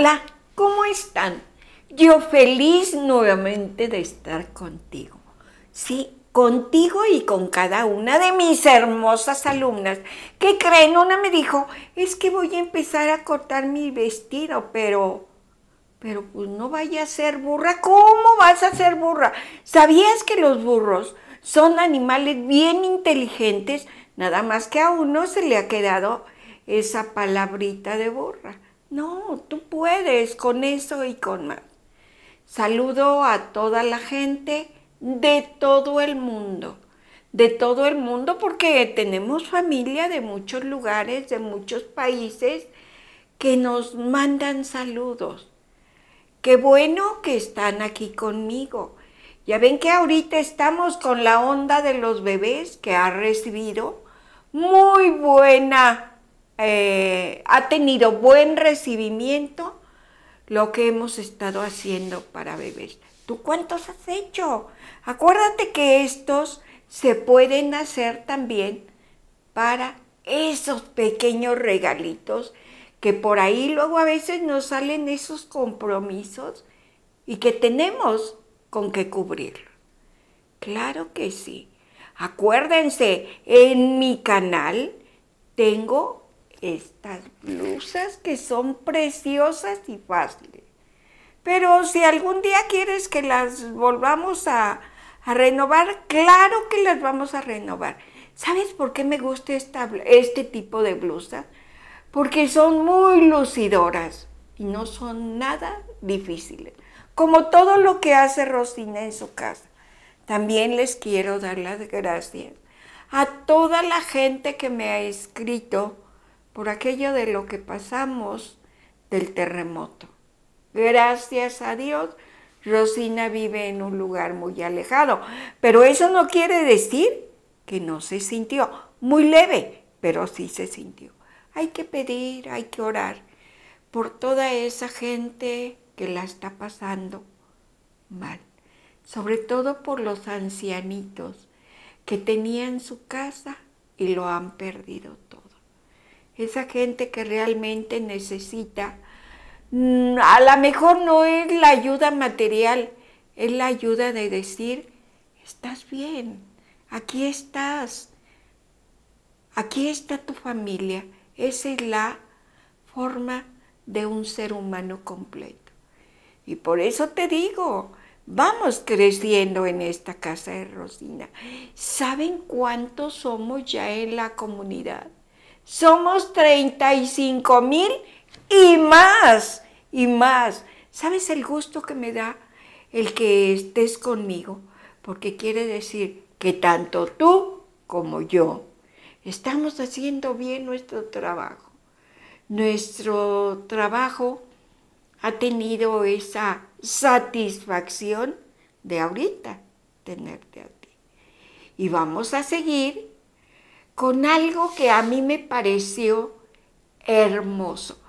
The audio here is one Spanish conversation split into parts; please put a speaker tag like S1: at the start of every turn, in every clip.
S1: Hola, ¿cómo están? Yo feliz nuevamente de estar contigo. Sí, contigo y con cada una de mis hermosas alumnas. ¿Qué creen? Una me dijo, es que voy a empezar a cortar mi vestido, pero... Pero pues no vaya a ser burra. ¿Cómo vas a ser burra? ¿Sabías que los burros son animales bien inteligentes? Nada más que a uno se le ha quedado esa palabrita de burra. No, tú puedes con eso y con más. Saludo a toda la gente de todo el mundo. De todo el mundo porque tenemos familia de muchos lugares, de muchos países que nos mandan saludos. Qué bueno que están aquí conmigo. Ya ven que ahorita estamos con la onda de los bebés que ha recibido muy buena eh, ha tenido buen recibimiento lo que hemos estado haciendo para beber. ¿Tú cuántos has hecho? Acuérdate que estos se pueden hacer también para esos pequeños regalitos que por ahí luego a veces nos salen esos compromisos y que tenemos con qué cubrir. Claro que sí. Acuérdense, en mi canal tengo estas blusas que son preciosas y fáciles. Pero si algún día quieres que las volvamos a, renovar, claro que las vamos a renovar. ¿Sabes por qué me gusta este tipo de blusas? Porque son muy lucidoras y no son nada difíciles. Como todo lo que hace Rosina en su casa. También les quiero dar las gracias a toda la gente que me ha escrito por aquello de lo que pasamos del terremoto. Gracias a Dios, Rosina vive en un lugar muy alejado, pero eso no quiere decir que no se sintió, muy leve, pero sí se sintió. Hay que pedir, hay que orar por toda esa gente que la está pasando mal, sobre todo por los ancianitos que tenían su casa y lo han perdido todo esa gente que realmente necesita. Mm, a lo mejor no es la ayuda material, es la ayuda de decir, estás bien, aquí estás, aquí está tu familia. Esa es la forma de un ser humano completo. Y por eso te digo, vamos creciendo en esta casa de Rosina. ¿Saben cuántos somos ya en la comunidad? Somos 35 mil y más, y más. ¿Sabes el gusto que me da el que estés conmigo? Porque quiere decir que tanto tú como yo estamos haciendo bien nuestro trabajo. Nuestro trabajo ha tenido esa satisfacción de ahorita tenerte a ti. Y vamos a seguir con algo que a mí me pareció hermoso.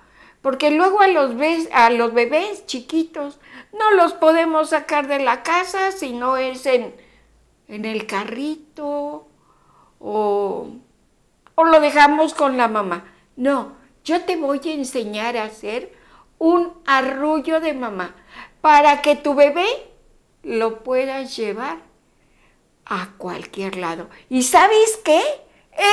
S1: Porque luego a los, bebés, chiquitos no los podemos sacar de la casa si no es en, el carrito o, o lo dejamos con la mamá. No, yo te voy a enseñar a hacer un arrullo de mamá para que tu bebé lo puedas llevar a cualquier lado. ¿Y sabes qué?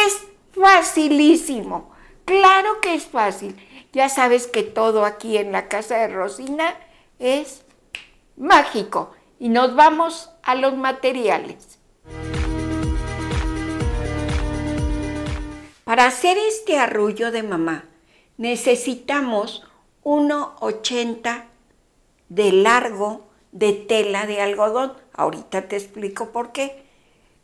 S1: Es facilísimo. Claro que es fácil. Ya sabes que todo aquí en la casa de Rosina es mágico. Y nos vamos a los materiales. Para hacer este arrullo de mamá necesitamos 1,80 de largo de tela de algodón. Ahorita te explico por qué.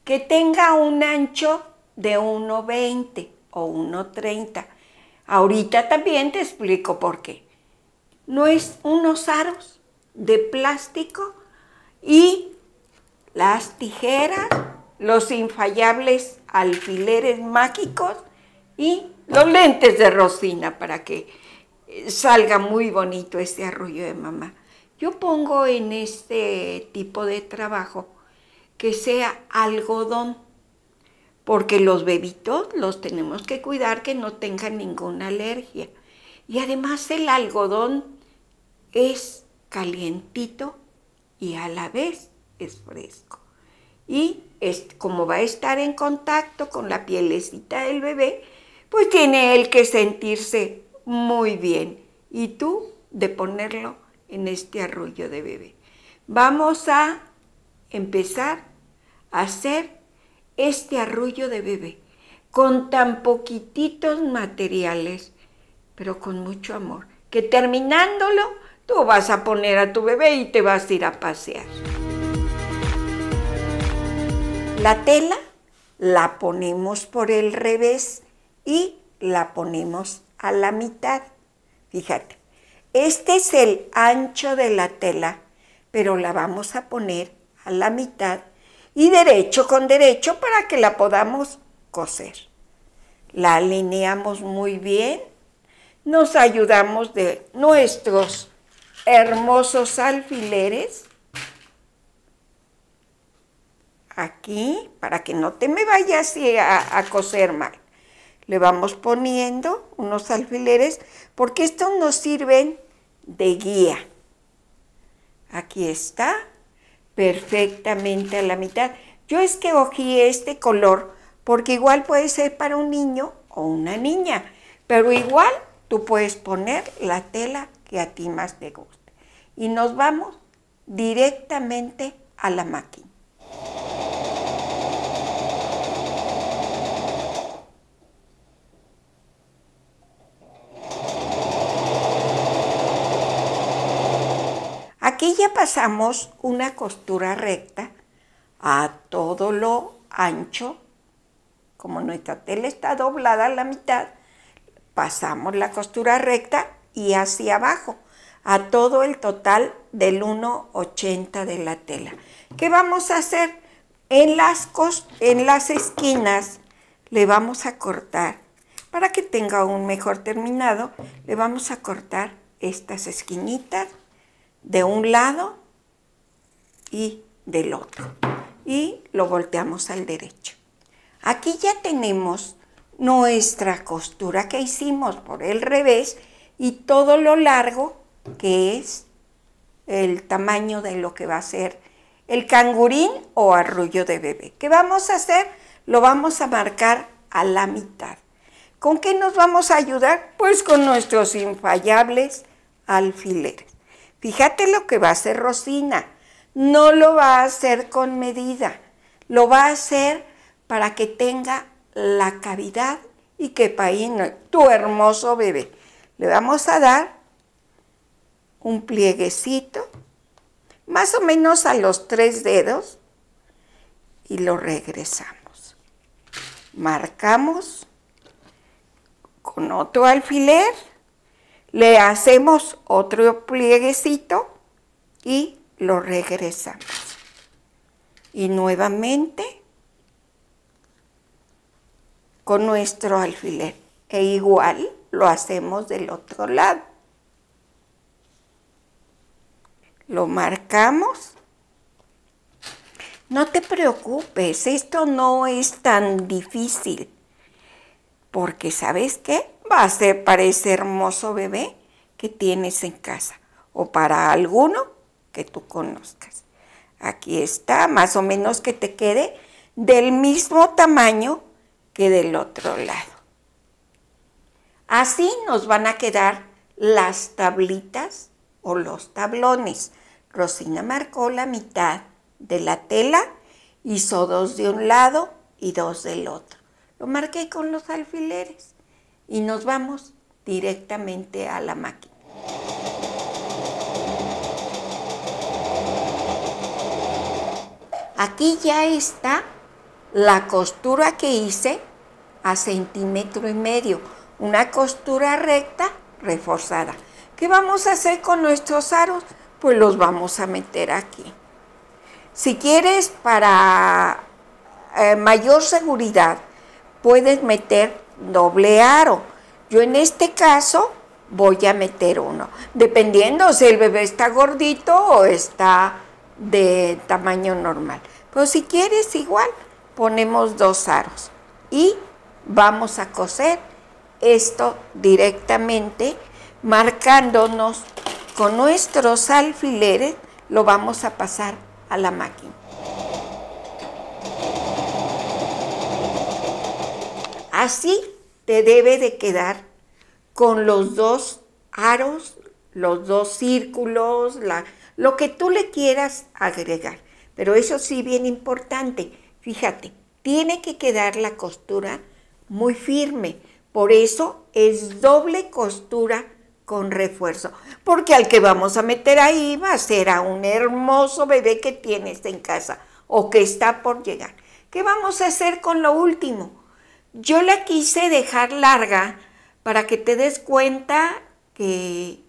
S1: Que tenga un ancho de 1,20 o 1,30. Ahorita también te explico por qué. No es unos aros de plástico y las tijeras, los infallables alfileres mágicos y los lentes de Rosina para que eh, salga muy bonito este arroyo de mamá. Yo pongo en este tipo de trabajo que sea algodón porque los bebitos los tenemos que cuidar que no tengan ninguna alergia. Y además el algodón es calientito y a la vez es fresco. Y es, como va a estar en contacto con la pielecita del bebé, pues tiene él que sentirse muy bien. Y tú de ponerlo en este arrullo de bebé. Vamos a empezar a hacer este arrullo de bebé con tan poquititos materiales, pero con mucho amor, que terminándolo tú vas a poner a tu bebé y te vas a ir a pasear. La tela la ponemos por el revés y la ponemos a la mitad. Fíjate, este es el ancho de la tela, pero la vamos a poner a la mitad y derecho con derecho para que la podamos coser. La alineamos muy bien, nos ayudamos de nuestros hermosos alfileres aquí para que no te me vayas a, coser mal. Le vamos poniendo unos alfileres porque estos nos sirven de guía. Aquí está perfectamente a la mitad. Yo es que cogí este color porque igual puede ser para un niño o una niña, pero igual tú puedes poner la tela que a ti más te guste. Y nos vamos directamente a la máquina. y ya pasamos una costura recta a todo lo ancho. Como nuestra tela está doblada a la mitad, pasamos la costura recta y hacia abajo a todo el total del 1,80 de la tela. ¿Qué vamos a hacer? En las, en las esquinas le vamos a cortar, para que tenga un mejor terminado, le vamos a cortar estas esquinitas de un lado y del otro. Y lo volteamos al derecho. Aquí ya tenemos nuestra costura que hicimos por el revés y todo lo largo que es el tamaño de lo que va a ser el cangurín o arrullo de bebé. ¿Qué vamos a hacer? Lo vamos a marcar a la mitad. ¿Con qué nos vamos a ayudar? Pues con nuestros infallables alfileres. Fíjate lo que va a hacer Rosina. No lo va a hacer con medida. Lo va a hacer para que tenga la cavidad y que paíne, tu hermoso bebé. Le vamos a dar un plieguecito, más o menos a los tres dedos, y lo regresamos. Marcamos con otro alfiler le hacemos otro plieguecito y lo regresamos. Y nuevamente con nuestro alfiler. E igual lo hacemos del otro lado. Lo marcamos. No te preocupes, esto no es tan difícil. Porque ¿sabes qué? va a ser para ese hermoso bebé que tienes en casa o para alguno que tú conozcas. Aquí está, más o menos que te quede del mismo tamaño que del otro lado. Así nos van a quedar las tablitas o los tablones. Rosina marcó la mitad de la tela, hizo dos de un lado y dos del otro. Lo marqué con los alfileres y nos vamos directamente a la máquina. Aquí ya está la costura que hice a centímetro y medio, una costura recta reforzada. ¿Qué vamos a hacer con nuestros aros? Pues los vamos a meter aquí. Si quieres para eh, mayor seguridad, puedes meter doble aro. Yo en este caso voy a meter uno, dependiendo si el bebé está gordito o está de tamaño normal. Pero si quieres igual, ponemos dos aros y vamos a coser esto directamente marcándonos con nuestros alfileres, lo vamos a pasar a la máquina. Así te debe de quedar con los dos aros, los dos círculos, la, lo que tú le quieras agregar. Pero eso sí, bien importante, fíjate, tiene que quedar la costura muy firme. Por eso es doble costura con refuerzo, porque al que vamos a meter ahí va a ser a un hermoso bebé que tienes en casa o que está por llegar. ¿Qué vamos a hacer con lo último? Yo la quise dejar larga para que te des cuenta que,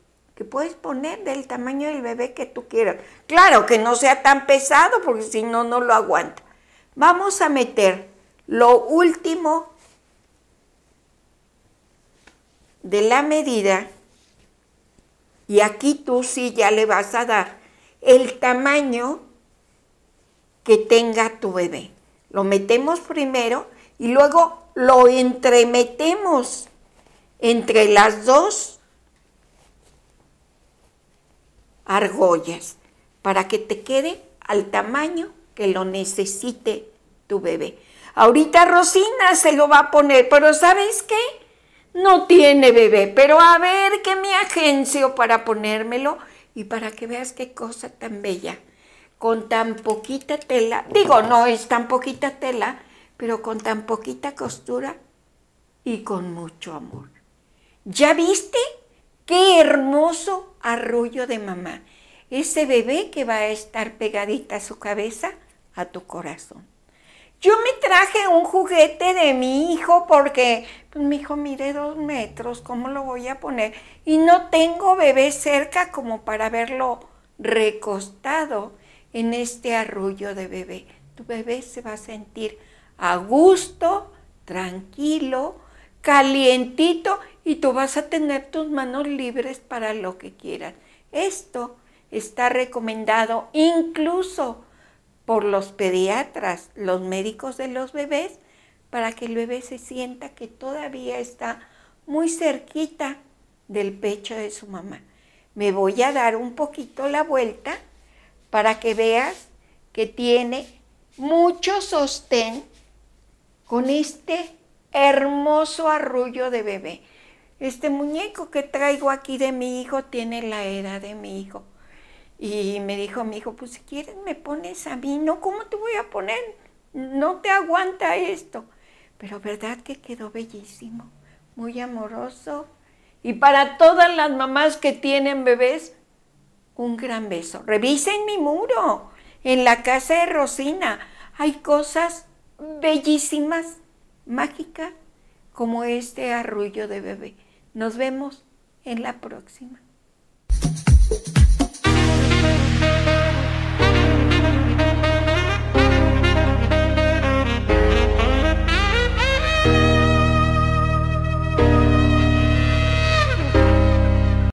S1: puedes poner del tamaño del bebé que tú quieras. Claro, que no sea tan pesado porque si no, no lo aguanta. Vamos a meter lo último de la medida y aquí tú sí ya le vas a dar el tamaño que tenga tu bebé. Lo metemos primero y luego lo entremetemos entre las dos argollas para que te quede al tamaño que lo necesite tu bebé. Ahorita Rosina se lo va a poner, pero ¿sabes qué? No tiene bebé, pero a ver que me agencio para ponérmelo y para que veas qué cosa tan bella. Con tan poquita tela, digo, no es tan poquita tela, pero con tan poquita costura y con mucho amor. ¿Ya viste? ¡Qué hermoso arrullo de mamá! Ese bebé que va a estar pegadita a su cabeza, a tu corazón. Yo me traje un juguete de mi hijo porque pues, mi hijo mide dos metros, ¿cómo lo voy a poner? Y no tengo bebé cerca como para verlo recostado en este arrullo de bebé. Tu bebé se va a sentir a gusto, tranquilo, calientito y tú vas a tener tus manos libres para lo que quieras. Esto está recomendado incluso por los pediatras, los médicos de los bebés, para que el bebé se sienta que todavía está muy cerquita del pecho de su mamá. Me voy a dar un poquito la vuelta para que veas que tiene mucho sostén con este hermoso arrullo de bebé. Este muñeco que traigo aquí de mi hijo tiene la edad de mi hijo. Y me dijo mi hijo, pues si quieres me pones a mí, no, ¿cómo te voy a poner? No te aguanta esto. Pero verdad que quedó bellísimo, muy amoroso. Y para todas las mamás que tienen bebés, un gran beso. Revisen mi muro en la casa de Rosina. Hay cosas bellísimas, mágicas, como este arrullo de bebé. Nos vemos en la próxima.